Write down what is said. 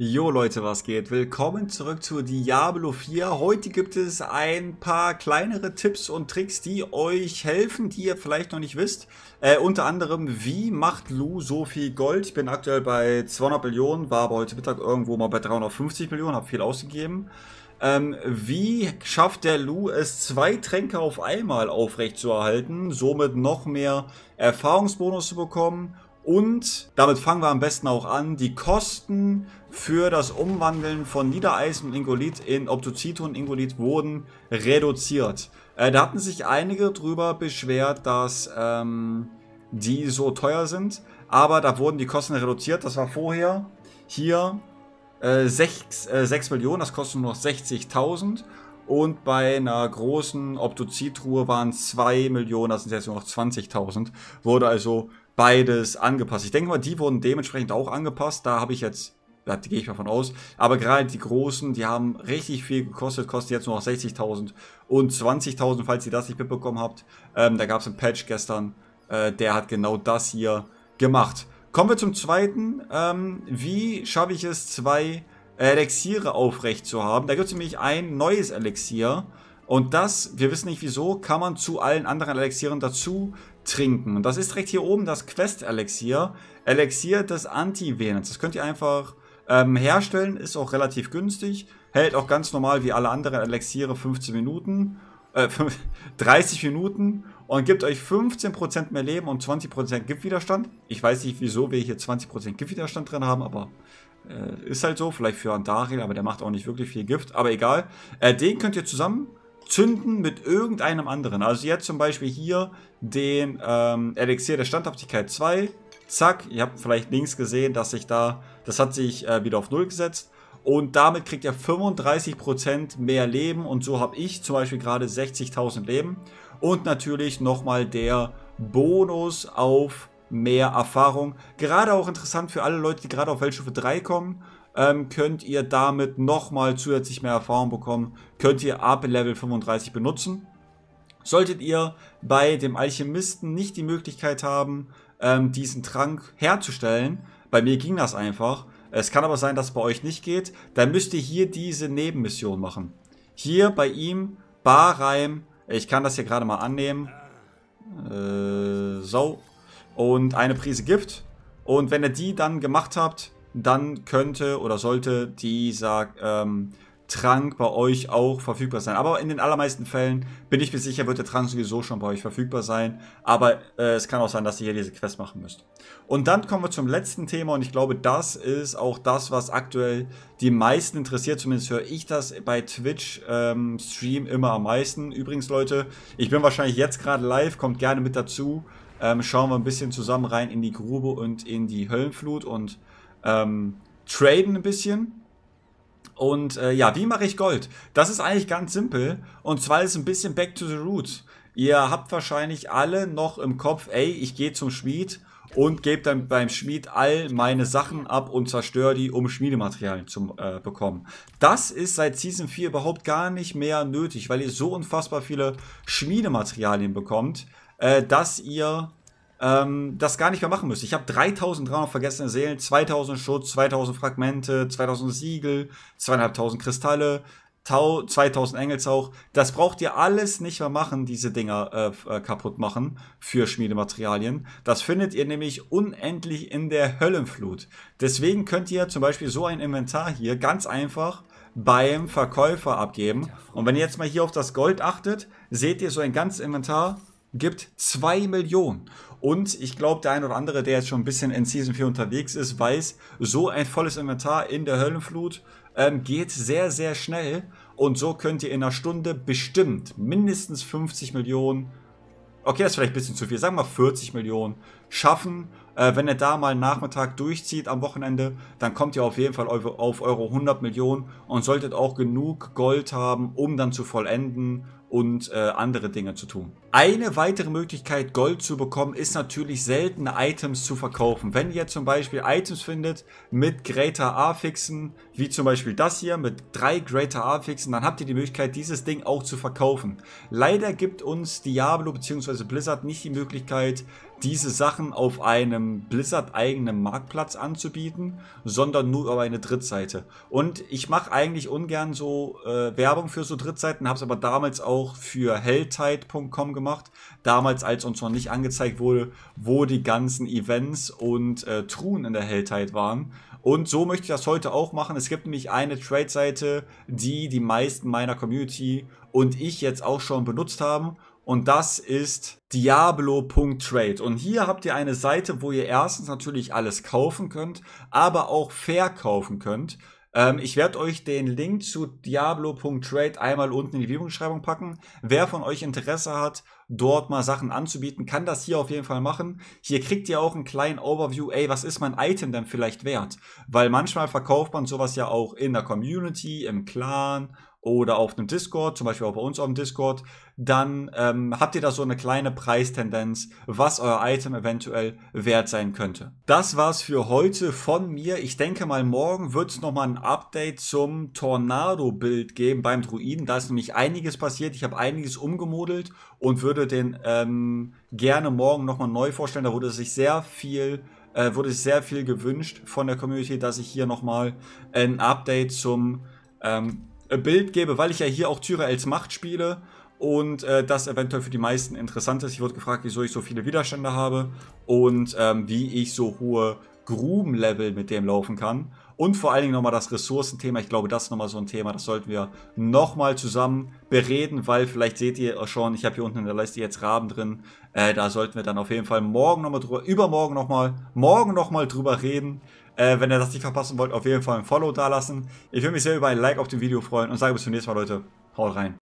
Jo Leute, was geht? Willkommen zurück zu Diablo 4. Heute gibt es ein paar kleinere Tipps und Tricks, die euch helfen, die ihr vielleicht noch nicht wisst. Äh, unter anderem, wie macht Lou so viel Gold? Ich bin aktuell bei 200 Millionen, war aber heute Mittag irgendwo mal bei 350 Millionen, habe viel ausgegeben. Ähm, wie schafft der Lou es, zwei Tränke auf einmal aufrecht zu erhalten, somit noch mehr Erfahrungsbonus zu bekommen und damit fangen wir am besten auch an. Die Kosten für das Umwandeln von Niedereisen und Ingolit in Obtuzite und Ingolit wurden reduziert. Äh, da hatten sich einige drüber beschwert, dass ähm, die so teuer sind. Aber da wurden die Kosten reduziert. Das war vorher hier äh, 6, äh, 6 Millionen, das kostet nur noch 60.000. Und bei einer großen Optozitruhe waren es 2 Millionen, das sind jetzt nur noch 20.000. Wurde also beides angepasst. Ich denke mal, die wurden dementsprechend auch angepasst. Da habe ich jetzt, da gehe ich mal von aus. Aber gerade die Großen, die haben richtig viel gekostet. Kostet jetzt nur noch 60.000 und 20.000, falls ihr das nicht mitbekommen habt. Ähm, da gab es einen Patch gestern. Äh, der hat genau das hier gemacht. Kommen wir zum zweiten. Ähm, wie schaffe ich es, zwei Elixiere aufrecht zu haben? Da gibt es nämlich ein neues Elixier. Und das, wir wissen nicht wieso, kann man zu allen anderen Elixieren dazu trinken. Und das ist direkt hier oben das Quest-Elixier. Elixier des Anti-Venens. Das könnt ihr einfach ähm, herstellen. Ist auch relativ günstig. Hält auch ganz normal wie alle anderen Elixiere 15 Minuten. Äh, 30 Minuten. Und gibt euch 15% mehr Leben und 20% Giftwiderstand. Ich weiß nicht, wieso wir hier 20% Giftwiderstand drin haben, aber äh, ist halt so. Vielleicht für Andaril, aber der macht auch nicht wirklich viel Gift. Aber egal. Äh, den könnt ihr zusammen zünden mit irgendeinem anderen. Also jetzt zum Beispiel hier den ähm, Elixier der Standhaftigkeit 2. Zack, ihr habt vielleicht links gesehen, dass sich da, das hat sich äh, wieder auf 0 gesetzt. Und damit kriegt ihr 35% mehr Leben und so habe ich zum Beispiel gerade 60.000 Leben. Und natürlich nochmal der Bonus auf mehr Erfahrung. Gerade auch interessant für alle Leute, die gerade auf Weltstufe 3 kommen ähm, könnt ihr damit nochmal zusätzlich mehr Erfahrung bekommen. Könnt ihr ab Level 35 benutzen. Solltet ihr bei dem Alchemisten nicht die Möglichkeit haben, ähm, diesen Trank herzustellen, bei mir ging das einfach. Es kann aber sein, dass es bei euch nicht geht. Dann müsst ihr hier diese Nebenmission machen. Hier bei ihm, Barheim. Ich kann das hier gerade mal annehmen. Äh, so. Und eine Prise Gift. Und wenn ihr die dann gemacht habt, dann könnte oder sollte dieser ähm, Trank bei euch auch verfügbar sein. Aber in den allermeisten Fällen bin ich mir sicher, wird der Trank sowieso schon bei euch verfügbar sein. Aber äh, es kann auch sein, dass ihr hier diese Quest machen müsst. Und dann kommen wir zum letzten Thema und ich glaube, das ist auch das, was aktuell die meisten interessiert. Zumindest höre ich das bei Twitch ähm, Stream immer am meisten. Übrigens, Leute, ich bin wahrscheinlich jetzt gerade live, kommt gerne mit dazu. Ähm, schauen wir ein bisschen zusammen rein in die Grube und in die Höllenflut und ähm, traden ein bisschen. Und äh, ja, wie mache ich Gold? Das ist eigentlich ganz simpel. Und zwar ist es ein bisschen back to the roots. Ihr habt wahrscheinlich alle noch im Kopf, ey, ich gehe zum Schmied und gebe dann beim Schmied all meine Sachen ab und zerstöre die, um Schmiedematerialien zu äh, bekommen. Das ist seit Season 4 überhaupt gar nicht mehr nötig, weil ihr so unfassbar viele Schmiedematerialien bekommt, äh, dass ihr ähm, das gar nicht mehr machen müsste. Ich habe 3300 vergessene Seelen, 2000 Schutz, 2000 Fragmente, 2000 Siegel, 2500 Kristalle, 2000 Engels auch. Das braucht ihr alles nicht mehr machen, diese Dinger äh, äh, kaputt machen für Schmiedematerialien. Das findet ihr nämlich unendlich in der Höllenflut. Deswegen könnt ihr zum Beispiel so ein Inventar hier ganz einfach beim Verkäufer abgeben. Und wenn ihr jetzt mal hier auf das Gold achtet, seht ihr so ein ganzes Inventar gibt 2 Millionen. Und ich glaube, der ein oder andere, der jetzt schon ein bisschen in Season 4 unterwegs ist, weiß, so ein volles Inventar in der Höllenflut ähm, geht sehr, sehr schnell. Und so könnt ihr in einer Stunde bestimmt mindestens 50 Millionen, okay, das ist vielleicht ein bisschen zu viel, sagen wir 40 Millionen schaffen. Äh, wenn ihr da mal einen Nachmittag durchzieht am Wochenende, dann kommt ihr auf jeden Fall auf, auf eure 100 Millionen und solltet auch genug Gold haben, um dann zu vollenden und äh, andere Dinge zu tun. Eine weitere Möglichkeit, Gold zu bekommen, ist natürlich seltene Items zu verkaufen. Wenn ihr zum Beispiel Items findet mit Greater A-Fixen, wie zum Beispiel das hier mit drei Greater A-Fixen, dann habt ihr die Möglichkeit, dieses Ding auch zu verkaufen. Leider gibt uns Diablo bzw. Blizzard nicht die Möglichkeit, diese Sachen auf einem Blizzard-eigenen Marktplatz anzubieten, sondern nur über eine Drittseite. Und ich mache eigentlich ungern so äh, Werbung für so Drittseiten, habe es aber damals auch für helltide.com gemacht, damals als uns noch nicht angezeigt wurde, wo die ganzen Events und äh, Truhen in der Helltide waren. Und so möchte ich das heute auch machen. Es gibt nämlich eine Trade-Seite, die die meisten meiner Community und ich jetzt auch schon benutzt haben und das ist diablo.trade. Und hier habt ihr eine Seite, wo ihr erstens natürlich alles kaufen könnt, aber auch verkaufen könnt. Ähm, ich werde euch den Link zu diablo.trade einmal unten in die Videobeschreibung packen. Wer von euch Interesse hat, dort mal Sachen anzubieten, kann das hier auf jeden Fall machen. Hier kriegt ihr auch einen kleinen Overview, ey, was ist mein Item denn vielleicht wert? Weil manchmal verkauft man sowas ja auch in der Community, im Clan oder auf einem Discord, zum Beispiel auch bei uns auf dem Discord, dann ähm, habt ihr da so eine kleine Preistendenz, was euer Item eventuell wert sein könnte. Das war's für heute von mir. Ich denke mal, morgen wird es nochmal ein Update zum Tornado-Bild geben beim Druiden. Da ist nämlich einiges passiert. Ich habe einiges umgemodelt und würde den ähm, gerne morgen nochmal neu vorstellen. Da wurde sich sehr viel äh, wurde sehr viel gewünscht von der Community, dass ich hier nochmal ein Update zum ähm, äh, Bild gebe, weil ich ja hier auch Tyra als Macht spiele und äh, das eventuell für die meisten interessant ist. Ich wurde gefragt, wieso ich so viele Widerstände habe und ähm, wie ich so hohe Grubenlevel mit dem laufen kann. Und vor allen Dingen nochmal das Ressourcenthema. Ich glaube, das ist nochmal so ein Thema, das sollten wir nochmal zusammen bereden, weil vielleicht seht ihr schon, ich habe hier unten in der Leiste jetzt Raben drin. Äh, da sollten wir dann auf jeden Fall morgen nochmal drüber, übermorgen nochmal, morgen nochmal drüber reden. Äh, wenn ihr das nicht verpassen wollt, auf jeden Fall ein Follow dalassen. Ich würde mich sehr über ein Like auf dem Video freuen und sage bis zum nächsten Mal, Leute. Haut rein.